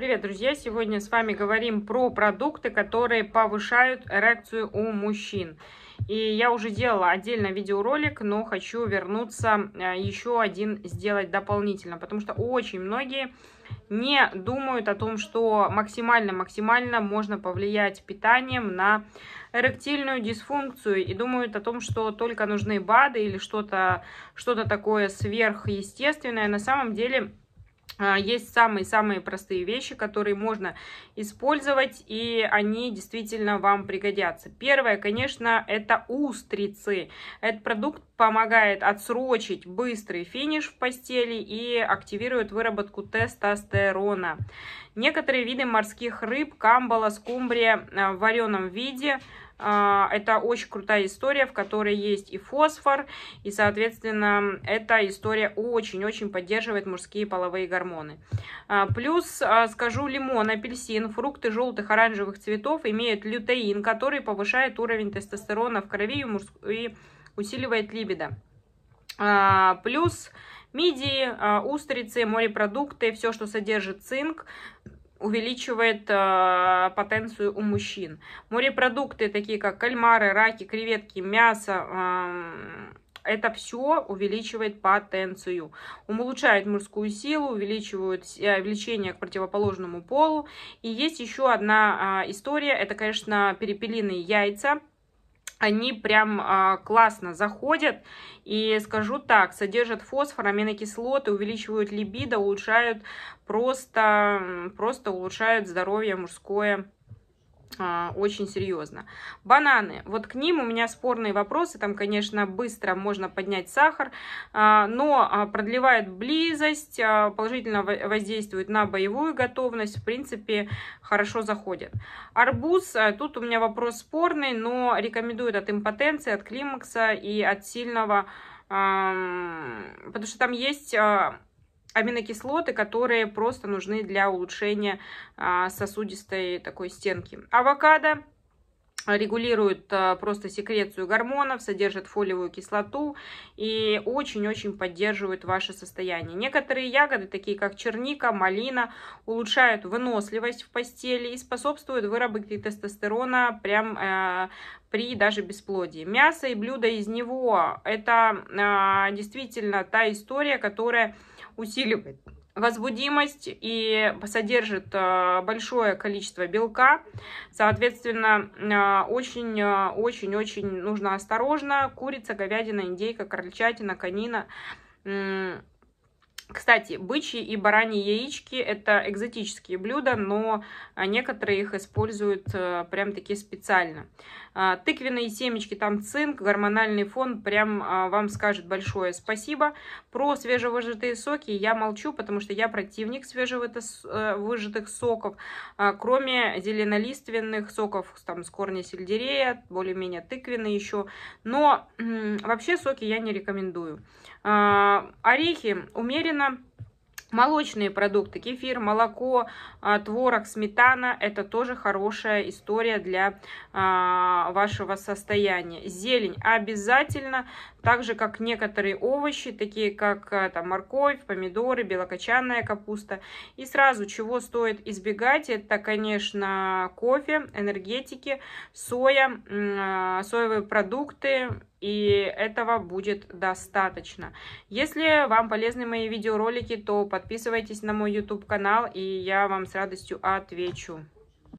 Привет, друзья! Сегодня с вами говорим про продукты, которые повышают эрекцию у мужчин. И я уже делала отдельно видеоролик, но хочу вернуться э, еще один сделать дополнительно, потому что очень многие не думают о том, что максимально-максимально можно повлиять питанием на эректильную дисфункцию и думают о том, что только нужны БАДы или что-то что, -то, такое сверхъестественное. На самом деле а, есть самые-самые простые вещи, которые можно использовать, и они действительно вам пригодятся. Первое, конечно, это устрицы. Этот продукт помогает отсрочить быстрый финиш в постели и активирует выработку тестостерона. Некоторые виды морских рыб, камбала, скумбрия а, в вареном виде – а, это очень крутая история, в которой есть и фосфор, и, соответственно, эта история очень-очень поддерживает мужские половые гормоны. А, плюс, а, скажу, лимон, апельсин, фрукты желтых, оранжевых цветов имеют лютеин, который повышает уровень тестостерона в крови и усиливает либидо. Плюс мидии, устрицы, морепродукты, все, что содержит цинк, увеличивает э, потенцию у мужчин. Морепродукты, такие как кальмары, раки, креветки, мясо, э, это все увеличивает потенцию, умолучает мужскую силу, увеличивает э, влечение к противоположному полу. И есть еще одна а, история, это, конечно, перепелиные яйца они прям а, классно заходят. И скажу так, содержат фосфор, аминокислоты, увеличивают либидо, улучшают просто, просто улучшают здоровье мужское а, очень серьезно. Бананы. Вот к ним у меня спорные вопросы. Там, конечно, быстро можно поднять сахар, а, но а, продлевает близость, положительно воздействует на боевую готовность. В принципе, хорошо заходит. Арбуз. Тут у меня вопрос спорный, но рекомендуют от импотенции, от климакса и от сильного... Потому что там есть аминокислоты, которые просто нужны для улучшения а, сосудистой такой стенки. Авокадо регулирует а, просто секрецию гормонов, содержит фолиевую кислоту и очень-очень поддерживает ваше состояние. Некоторые ягоды, такие как черника, малина, улучшают выносливость в постели и способствуют выработке тестостерона прям э, при даже бесплодии. Мясо и блюда из него – это э, действительно та история, которая усиливает возбудимость и содержит э, большое количество белка. Соответственно, очень-очень-очень э, э, нужно осторожно. Курица, говядина, индейка, крольчатина, конина кстати, бычьи и бараньи яички – это экзотические блюда, но а, некоторые их используют э, прям-таки специально. А, тыквенные семечки, там цинк, гормональный фон прям а, вам скажет большое спасибо. Про свежевыжатые соки я молчу, потому что я противник свежевыжатых э, соков. Кроме зеленолиственных соков, там с корня сельдерея, более-менее тыквенные еще. Но вообще соки я не рекомендую. Орехи умеренно Соответственно, Молочные продукты, кефир, молоко, а, творог, сметана, это тоже хорошая история для а, вашего состояния. Зелень обязательно, так же как некоторые овощи, такие как а, там, морковь, помидоры, белокочанная капуста. И сразу, чего стоит избегать, это, конечно, кофе, энергетики, соя, соевые продукты, и этого будет достаточно. Если вам полезны мои видеоролики, то подписывайтесь на мой YouTube канал, и я вам с радостью отвечу.